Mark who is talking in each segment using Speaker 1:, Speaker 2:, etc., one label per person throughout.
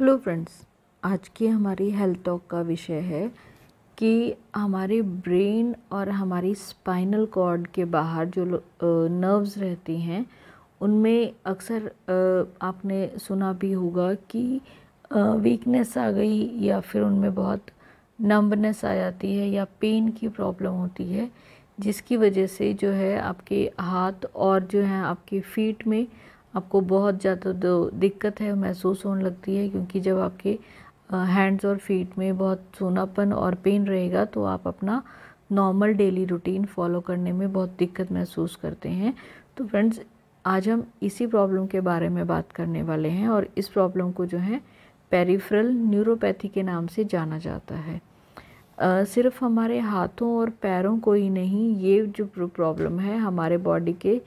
Speaker 1: hello friends आज की हमारी हेल्थ टॉक का विषय है कि हमारे ब्रेन और हमारी स्पाइनल कॉर्ड के बाहर जो नर्व्स रहती हैं उनमें अक्सर आपने सुना भी होगा कि वीकनेस आ गई या फिर उनमें बहुत नंबनेस आ जाती है या पेन की प्रॉब्लम होती है जिसकी वजह से जो है आपके हाथ और जो है आपके फीट में आपको बहुत ज़्यादा दिक्कत है महसूस होने लगती है क्योंकि जब आपके हैंड्स और फीट में बहुत सोनापन और पेन रहेगा तो आप अपना नॉर्मल डेली रूटीन फॉलो करने में बहुत दिक्कत महसूस करते हैं तो फ्रेंड्स आज हम इसी प्रॉब्लम के बारे में बात करने वाले हैं और इस प्रॉब्लम को जो है पेरिफ्रल न्यूरोपैथी के नाम से जाना जाता है आ, सिर्फ हमारे हाथों और पैरों को ही नहीं ये जो प्रॉब्लम है हमारे बॉडी के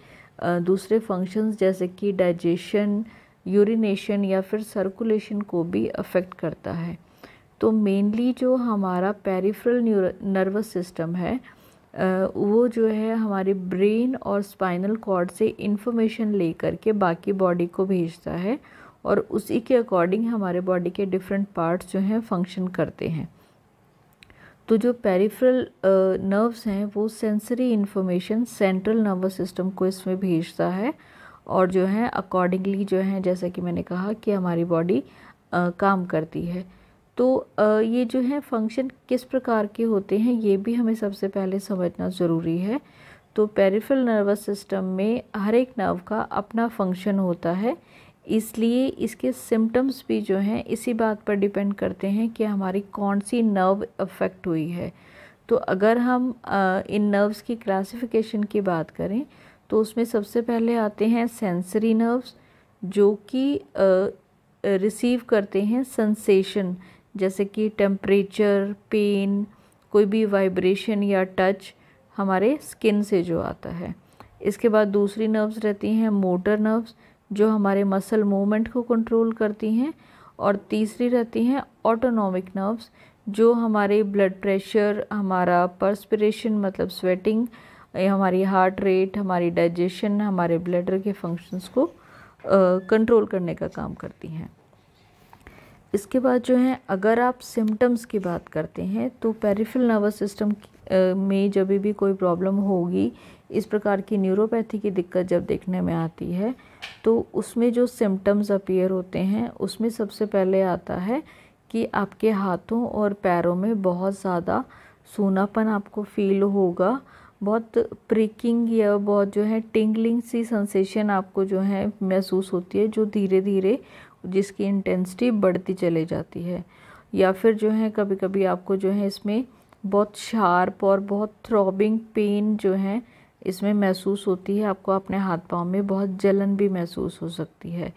Speaker 1: दूसरे फंक्शंस जैसे कि डाइजेशन यूरिनेशन या फिर सर्कुलेशन को भी अफेक्ट करता है तो मेनली जो हमारा पेरिफ्रल नर्वस सिस्टम है वो जो है हमारे ब्रेन और स्पाइनल कॉर्ड से इंफॉर्मेशन ले करके बाकी बॉडी को भेजता है और उसी के अकॉर्डिंग हमारे बॉडी के डिफरेंट पार्ट्स जो हैं फंक्शन करते हैं तो जो पेरिफ्रल नर्व्स हैं वो sensory information central nervous system को इसमें भेजता है और जो है अकॉर्डिंगली जो है जैसा कि मैंने कहा कि हमारी बॉडी काम करती है तो ये जो है फंक्शन किस प्रकार के होते हैं ये भी हमें सबसे पहले समझना ज़रूरी है तो पेरिफ्रल नर्वस सिस्टम में हर एक नर्व का अपना फंक्शन होता है इसलिए इसके सिम्टम्स भी जो हैं इसी बात पर डिपेंड करते हैं कि हमारी कौन सी नर्व अफेक्ट हुई है तो अगर हम इन नर्व्स की क्लासिफिकेशन की बात करें तो उसमें सबसे पहले आते हैं सेंसरी नर्व्स जो कि रिसीव करते हैं सेंसेशन जैसे कि टेम्परेचर पेन कोई भी वाइब्रेशन या टच हमारे स्किन से जो आता है इसके बाद दूसरी नर्व्स रहती हैं मोटर नर्व्स जो हमारे मसल मूवमेंट को कंट्रोल करती हैं और तीसरी रहती हैं ऑटोनॉमिक नर्व्स जो हमारे ब्लड प्रेशर हमारा पर्सपिरेशन मतलब स्वेटिंग हमारी हार्ट रेट हमारी डाइजेशन हमारे ब्लडर के फंक्शंस को कंट्रोल करने का काम करती हैं इसके बाद जो है अगर आप सिम्टम्स की बात करते हैं तो पेरिफिल नर्वस सिस्टम में जब भी कोई प्रॉब्लम होगी इस प्रकार की न्यूरोपैथी की दिक्कत जब देखने में आती है तो उसमें जो सिम्टम्स अपीयर होते हैं उसमें सबसे पहले आता है कि आपके हाथों और पैरों में बहुत ज़्यादा सूनापन आपको फील होगा बहुत प्रिकिंग या बहुत जो है टिंगलिंग सी सेंसेशन आपको जो है महसूस होती है जो धीरे धीरे जिसकी इंटेंसिटी बढ़ती चली जाती है या फिर जो है कभी कभी आपको जो है इसमें बहुत शार्प और बहुत थ्रॉबिंग पेन जो है इसमें महसूस होती है आपको अपने हाथ पाँव में बहुत जलन भी महसूस हो सकती है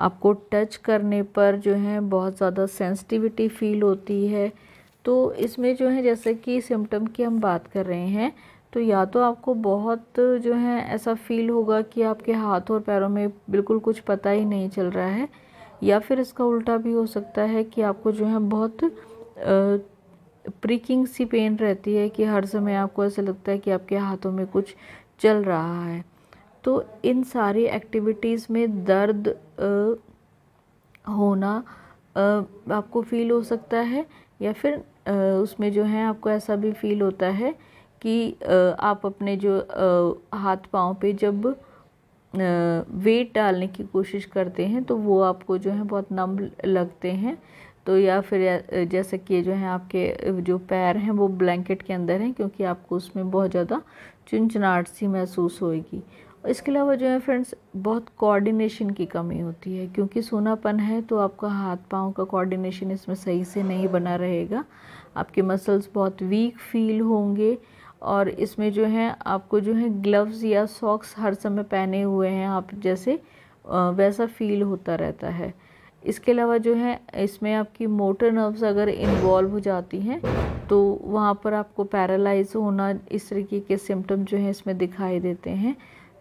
Speaker 1: आपको टच करने पर जो है बहुत ज़्यादा सेंसिटिविटी फील होती है तो इसमें जो है जैसे कि सिम्टम की हम बात कर रहे हैं तो या तो आपको बहुत जो है ऐसा फील होगा कि आपके हाथ और पैरों में बिल्कुल कुछ पता ही नहीं चल रहा है या फिर इसका उल्टा भी हो सकता है कि आपको जो है बहुत प्रिकिंग सी पेन रहती है कि हर समय आपको ऐसा लगता है कि आपके हाथों में कुछ चल रहा है तो इन सारी एक्टिविटीज़ में दर्द आ, होना आ, आपको फील हो सकता है या फिर आ, उसमें जो है आपको ऐसा भी फील होता है कि आप अपने जो हाथ पाँव पे जब वेट डालने की कोशिश करते हैं तो वो आपको जो है बहुत नम लगते हैं तो या फिर जैसे कि जो है आपके जो पैर हैं वो ब्लैंकेट के अंदर हैं क्योंकि आपको उसमें बहुत ज़्यादा चुनचनाहट सी महसूस होएगी इसके अलावा जो है फ्रेंड्स बहुत कोऑर्डिनेशन की कमी होती है क्योंकि सोनापन है तो आपका हाथ पाँव का कोऑर्डिनेशन इसमें सही से नहीं बना रहेगा आपके मसल्स बहुत वीक फील होंगे और इसमें जो है आपको जो है ग्लव्स या सॉक्स हर समय पहने हुए हैं आप जैसे वैसा फील होता रहता है इसके अलावा जो है इसमें आपकी मोटर नर्व्स अगर इन्वॉल्व हो जाती हैं तो वहाँ पर आपको पैरालाइज होना इस तरीके के सिम्टम जो है इसमें दिखाई देते हैं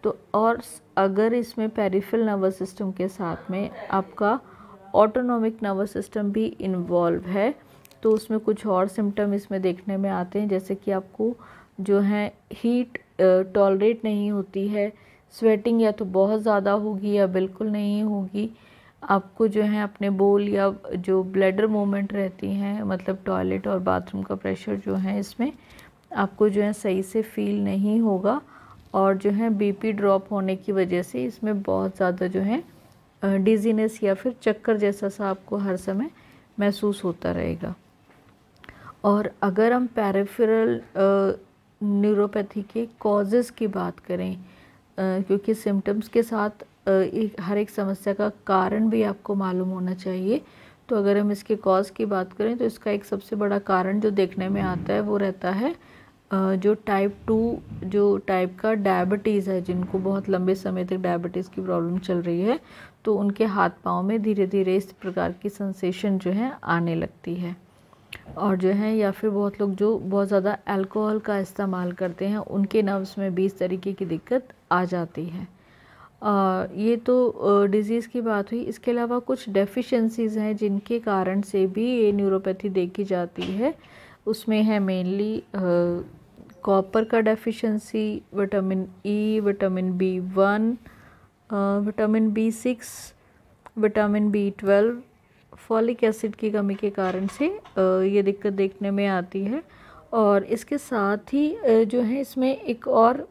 Speaker 1: तो और अगर इसमें पेरिफिल नर्वस सिस्टम के साथ में आपका ऑटोनॉमिक नर्वस सिस्टम भी इन्वॉल्व है तो उसमें कुछ और सिम्टम इसमें देखने में आते हैं जैसे कि आपको जो है हीट टॉलरेट नहीं होती है स्वेटिंग या तो बहुत ज़्यादा होगी या बिल्कुल नहीं होगी आपको जो है अपने बोल या जो ब्लैडर मूवमेंट रहती हैं मतलब टॉयलेट और बाथरूम का प्रेशर जो है इसमें आपको जो है सही से फील नहीं होगा और जो है बीपी ड्रॉप होने की वजह से इसमें बहुत ज़्यादा जो है डिजीनेस या फिर चक्कर जैसा सा आपको हर समय महसूस होता रहेगा और अगर हम पैरेफिरल न्यूरोपैथी के कॉजेज़ की बात करें क्योंकि सिम्टम्स के साथ एक हर एक समस्या का कारण भी आपको मालूम होना चाहिए तो अगर हम इसके कॉज की बात करें तो इसका एक सबसे बड़ा कारण जो देखने में आता है वो रहता है जो टाइप टू जो टाइप का डायबिटीज़ है जिनको बहुत लंबे समय तक डायबिटीज़ की प्रॉब्लम चल रही है तो उनके हाथ पाँव में धीरे धीरे इस प्रकार की सेंसेशन जो है आने लगती है और जो है या फिर बहुत लोग जो बहुत ज़्यादा अल्कोहल का इस्तेमाल करते हैं उनके नर्व्स में भी इस तरीके की दिक्कत आ जाती है आ, ये तो डिज़ीज़ की बात हुई इसके अलावा कुछ डेफिशिएंसीज हैं जिनके कारण से भी ये न्यूरोपैथी देखी जाती है उसमें है मेनली कॉपर का deficiency vitamin E vitamin B one vitamin B six vitamin B twelve folic acid की कमी के कारण से ये दिक्कत देखने में आती है और इसके साथ ही जो है इसमें एक और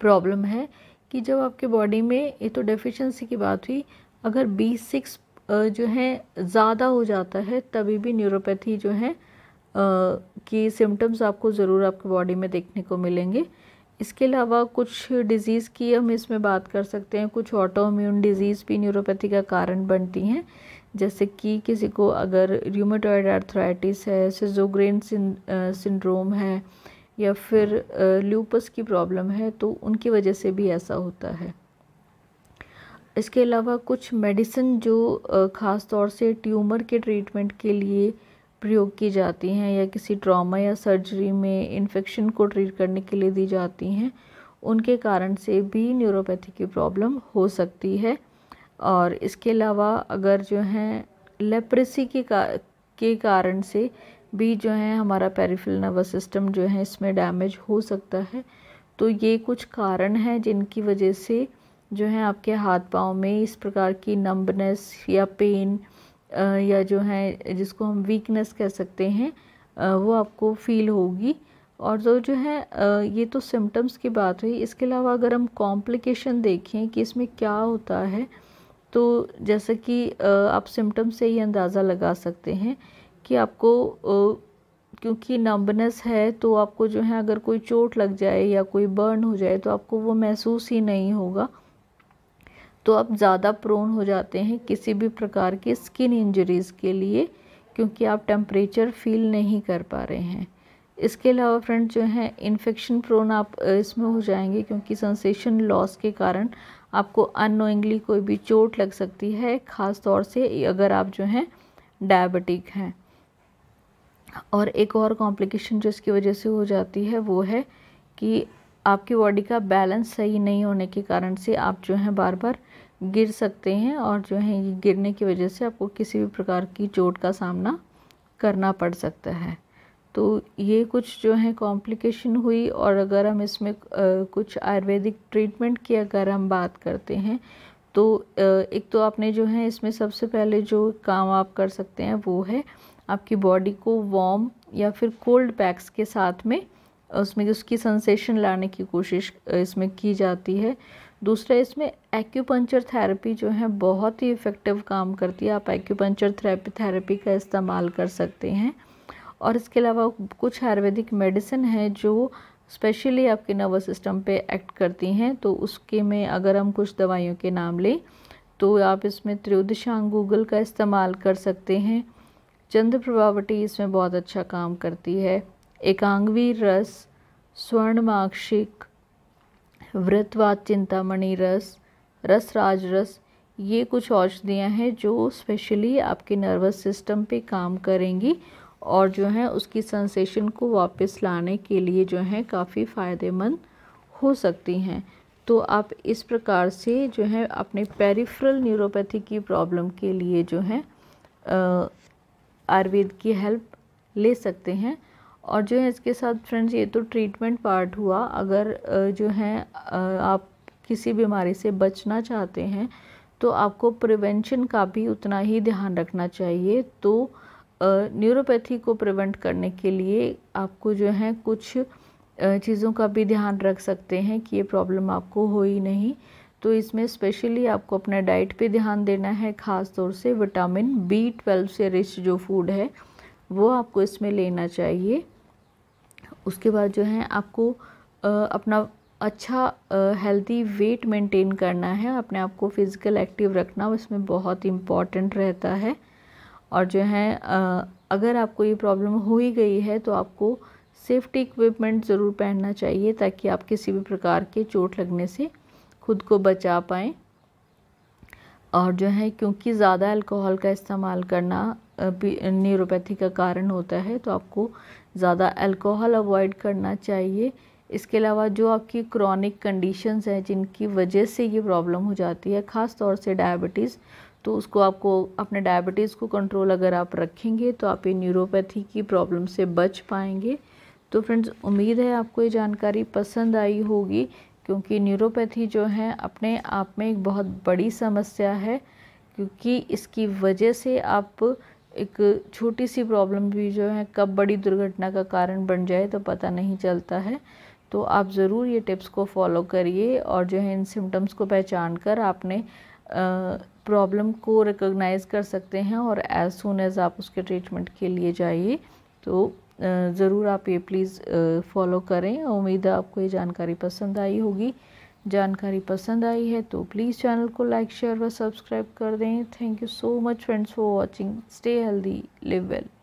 Speaker 1: प्रॉब्लम है कि जब आपके बॉडी में ये तो डेफिशिएंसी की बात हुई अगर बी सिक्स जो है ज़्यादा हो जाता है तभी भी न्यूरोपैथी जो है की सिम्टम्स आपको ज़रूर आपके बॉडी में देखने को मिलेंगे इसके अलावा कुछ डिज़ीज़ की हम इसमें बात कर सकते हैं कुछ ऑटो इम्यून डिज़ीज़ भी न्यूरोपैथी का कारण बनती हैं जैसे कि किसी को अगर र्यूमेटॉयड आर्थराइटिस है सिजोग्रेन सिंड्रोम है या फिर ल्यूपस की प्रॉब्लम है तो उनकी वजह से भी ऐसा होता है इसके अलावा कुछ मेडिसिन जो ख़ास तौर से ट्यूमर के ट्रीटमेंट के लिए प्रयोग की जाती हैं या किसी ट्रॉमा या सर्जरी में इन्फेक्शन को ट्रीट करने के लिए दी जाती हैं उनके कारण से भी न्यूरोपैथी की प्रॉब्लम हो सकती है और इसके अलावा अगर जो है लेप्रेसी के का के कारण से भी जो है हमारा पेरीफिल नर्वस सिस्टम जो है इसमें डैमेज हो सकता है तो ये कुछ कारण हैं जिनकी वजह से जो है आपके हाथ पाँव में इस प्रकार की नंबनेस या पेन या जो है जिसको हम वीकनेस कह सकते हैं वो आपको फील होगी और जो तो जो है ये तो सिम्टम्स की बात हुई इसके अलावा अगर हम कॉम्प्लिकेशन देखें कि इसमें क्या होता है तो जैसे कि आप सिम्टम से ही अंदाज़ा लगा सकते हैं कि आपको क्योंकि नंबनेस है तो आपको जो है अगर कोई चोट लग जाए या कोई बर्न हो जाए तो आपको वो महसूस ही नहीं होगा तो आप ज़्यादा प्रोन हो जाते हैं किसी भी प्रकार के स्किन इंजरीज़ के लिए क्योंकि आप टेम्परेचर फील नहीं कर पा रहे हैं इसके अलावा फ्रेंड जो है इन्फेक्शन प्रोन आप इसमें हो जाएंगे क्योंकि सेंसेशन लॉस के कारण आपको अनोइंगली कोई भी चोट लग सकती है ख़ास तौर से अगर आप जो हैं डायबिटिक हैं और एक और कॉम्प्लिकेशन जो इसकी वजह से हो जाती है वो है कि आपकी बॉडी का बैलेंस सही नहीं होने के कारण से आप जो हैं बार बार गिर सकते हैं और जो है ये गिरने की वजह से आपको किसी भी प्रकार की चोट का सामना करना पड़ सकता है तो ये कुछ जो है कॉम्प्लिकेशन हुई और अगर हम इसमें कुछ आयुर्वेदिक ट्रीटमेंट की अगर हम बात करते हैं तो एक तो आपने जो है इसमें सबसे पहले जो काम आप कर सकते हैं वो है आपकी बॉडी को वार्म या फिर कोल्ड पैक्स के साथ में उसमें उसकी सेंसेशन लाने की कोशिश इसमें की जाती है दूसरा इसमें एक्यूपंचर थेरेपी जो है बहुत ही इफ़ेक्टिव काम करती है आप एक्यूपंचर थेरेपी थेरेपी का इस्तेमाल कर सकते हैं और इसके अलावा कुछ आयुर्वेदिक मेडिसिन है जो स्पेशली आपके नर्वस सिस्टम पे एक्ट करती हैं तो उसके में अगर हम कुछ दवाइयों के नाम लें तो आप इसमें त्रियोदशांग गूगल का इस्तेमाल कर सकते हैं चंद्र प्रभावटी इसमें बहुत अच्छा काम करती है एकांगवीर रस स्वर्णमाक्षिक व्रतवाद चिंतामणि रस रसराज रस ये कुछ औषधियाँ हैं जो स्पेशली आपके नर्वस सिस्टम पे काम करेंगी और जो है उसकी सेंसेशन को वापस लाने के लिए जो है काफ़ी फ़ायदेमंद हो सकती हैं तो आप इस प्रकार से जो है अपने पेरिफ्रल न्यूरोपैथी की प्रॉब्लम के लिए जो है आयुर्वेद की हेल्प ले सकते हैं और जो है इसके साथ फ्रेंड्स ये तो ट्रीटमेंट पार्ट हुआ अगर जो है आप किसी बीमारी से बचना चाहते हैं तो आपको प्रिवेंशन का भी उतना ही ध्यान रखना चाहिए तो न्यूरोपैथी को प्रिवेंट करने के लिए आपको जो है कुछ चीज़ों का भी ध्यान रख सकते हैं कि ये प्रॉब्लम आपको हो ही नहीं तो इसमें स्पेशली आपको अपना डाइट पे ध्यान देना है ख़ास तौर से विटामिन बी ट्वेल्व से रिच जो फूड है वो आपको इसमें लेना चाहिए उसके बाद जो है आपको अपना अच्छा हेल्दी वेट मेंटेन करना है अपने आप को फिज़िकल एक्टिव रखना उसमें बहुत इम्पॉर्टेंट रहता है और जो है अगर आपको ये प्रॉब्लम हो ही गई है तो आपको सेफ्टी इक्विपमेंट ज़रूर पहनना चाहिए ताकि आप किसी भी प्रकार के चोट लगने से खुद को बचा पाएँ और जो है क्योंकि ज़्यादा अल्कोहल का इस्तेमाल करना न्यूरोपैथी का कारण होता है तो आपको ज़्यादा अल्कोहल अवॉइड करना चाहिए इसके अलावा जो आपकी क्रॉनिक कंडीशंस हैं जिनकी वजह से ये प्रॉब्लम हो जाती है ख़ास तौर से डायबिटीज़ तो उसको आपको अपने डायबिटीज़ को कंट्रोल अगर आप रखेंगे तो आप ये न्यूरोपैथी की प्रॉब्लम से बच पाएंगे तो फ्रेंड्स उम्मीद है आपको ये जानकारी पसंद आई होगी क्योंकि न्यूरोपैथी जो है अपने आप में एक बहुत बड़ी समस्या है क्योंकि इसकी वजह से आप एक छोटी सी प्रॉब्लम भी जो है कब बड़ी दुर्घटना का कारण बन जाए तो पता नहीं चलता है तो आप ज़रूर ये टिप्स को फॉलो करिए और जो है इन सिम्टम्स को पहचान कर आपने प्रॉब्लम को रिकॉग्नाइज कर सकते हैं और एज़ सुन एज़ आप उसके ट्रीटमेंट के लिए जाइए तो ज़रूर आप ये प्लीज़ फॉलो करें उम्मीद है आपको ये जानकारी पसंद आई होगी जानकारी पसंद आई है तो प्लीज़ चैनल को लाइक शेयर व सब्सक्राइब कर दें thank you so much friends for watching stay healthy live well